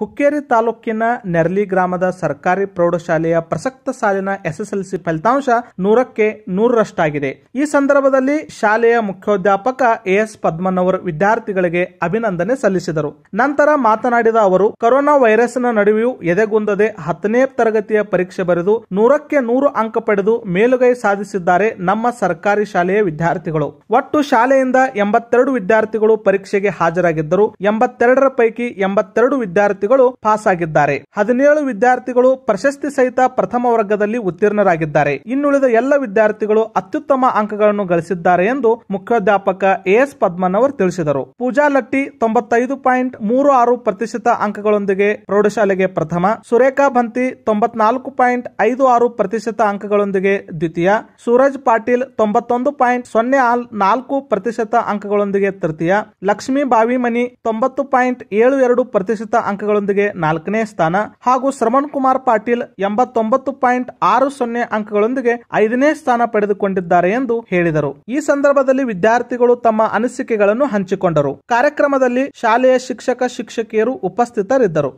ಹುಕ್ಕೇರಿ ತಾಲೂಕಿನ ನೆರ್ಲಿ ಗ್ರಾಮದ ಸರ್ಕಾರಿ ಪ್ರೌಢಶಾಲೆಯ ಪ್ರಸಕ್ತ ಸಾಲಿನ ಎಸ್ಎಸ್ಎಲ್ಸಿ ಫಲಿತಾಂಶ ನೂರಕ್ಕೆ ನೂರರಷ್ಟಾಗಿದೆ ಈ ಸಂದರ್ಭದಲ್ಲಿ ಶಾಲೆಯ ಮುಖ್ಯೋಧ್ಯಾಪಕ ಎಎಸ್ ಎಸ್ ವಿದ್ಯಾರ್ಥಿಗಳಿಗೆ ಅಭಿನಂದನೆ ಸಲ್ಲಿಸಿದರು ನಂತರ ಮಾತನಾಡಿದ ಅವರು ಕೊರೋನಾ ವೈರಸ್ನ ನಡುವೆಯೂ ಎದೆಗುಂದದೆ ಹತ್ತನೇ ತರಗತಿಯ ಪರೀಕ್ಷೆ ಬರೆದು ನೂರಕ್ಕೆ ನೂರು ಅಂಕ ಪಡೆದು ಮೇಲುಗೈ ಸಾಧಿಸಿದ್ದಾರೆ ನಮ್ಮ ಸರ್ಕಾರಿ ಶಾಲೆಯ ವಿದ್ಯಾರ್ಥಿಗಳು ಒಟ್ಟು ಶಾಲೆಯಿಂದ ಎಂಬತ್ತೆರಡು ವಿದ್ಯಾರ್ಥಿಗಳು ಪರೀಕ್ಷೆಗೆ ಹಾಜರಾಗಿದ್ದರು ಎಂಬತ್ತೆರಡರ ಪೈಕಿ ಎಂಬತ್ತೆರಡು ವಿದ್ಯಾರ್ಥಿ ವಿದ್ಯಾರ್ಥಿಗಳು ಪಾಸ್ ಆಗಿದ್ದಾರೆ ಹದಿನೇಳು ವಿದ್ಯಾರ್ಥಿಗಳು ಪ್ರಶಸ್ತಿ ಸಹಿತ ಪ್ರಥಮ ವರ್ಗದಲ್ಲಿ ಉತ್ತೀರ್ಣರಾಗಿದ್ದಾರೆ ಇನ್ನುಳಿದ ಎಲ್ಲ ವಿದ್ಯಾರ್ಥಿಗಳು ಅತ್ಯುತ್ತಮ ಅಂಕಗಳನ್ನು ಗಳಿಸಿದ್ದಾರೆ ಎಂದು ಮುಖ್ಯೋಧ್ಯಾಪಕ ಎಎಸ್ ಪದ್ಮನ್ ಅವರು ತಿಳಿಸಿದರು ಪೂಜಾ ಲಟ್ಟಿ ತೊಂಬತ್ತೈದು ಪಾಯಿಂಟ್ ಮೂರು ಆರು ಪ್ರತಿಶತ ಅಂಕಗಳೊಂದಿಗೆ ಪ್ರೌಢಶಾಲೆಗೆ ಪ್ರಥಮ ಸುರೇಖಾ ಬಂತಿ ತೊಂಬತ್ನಾಲ್ಕು ಪಾಯಿಂಟ್ ಐದು ಆರು ಪ್ರತಿಶತ ಅಂಕಗಳೊಂದಿಗೆ ದ್ವಿತೀಯ ಸೂರಜ್ ಪಾಟೀಲ್ ತೊಂಬತ್ತೊಂದು ಪಾಯಿಂಟ್ ಸೊನ್ನೆ ನಾಲ್ಕು ಪ್ರತಿಶತ ಅಂಕಗಳೊಂದಿಗೆ ತೃತೀಯ ಲಕ್ಷ್ಮೀ ಬಾವಿಮನಿ ತೊಂಬತ್ತು ಪಾಯಿಂಟ್ ಏಳು ಎರಡು ಪ್ರತಿಶತ ಅಂಕಗಳು ಅಂಕಗಳೊಂದಿಗೆ ನಾಲ್ಕನೇ ಸ್ಥಾನ ಹಾಗೂ ಶ್ರವಣ್ ಕುಮಾರ್ ಪಾಟೀಲ್ ಎಂಬತ್ತೊಂಬತ್ತು ಪಾಯಿಂಟ್ ಆರು ಸೊನ್ನೆ ಅಂಕಗಳೊಂದಿಗೆ ಐದನೇ ಸ್ಥಾನ ಪಡೆದುಕೊಂಡಿದ್ದಾರೆ ಎಂದು ಹೇಳಿದರು ಈ ಸಂದರ್ಭದಲ್ಲಿ ವಿದ್ಯಾರ್ಥಿಗಳು ತಮ್ಮ ಅನಿಸಿಕೆಗಳನ್ನು ಹಂಚಿಕೊಂಡರು ಕಾರ್ಯಕ್ರಮದಲ್ಲಿ ಶಾಲೆಯ ಶಿಕ್ಷಕ ಶಿಕ್ಷಕಿಯರು ಉಪಸ್ಥಿತರಿದ್ದರು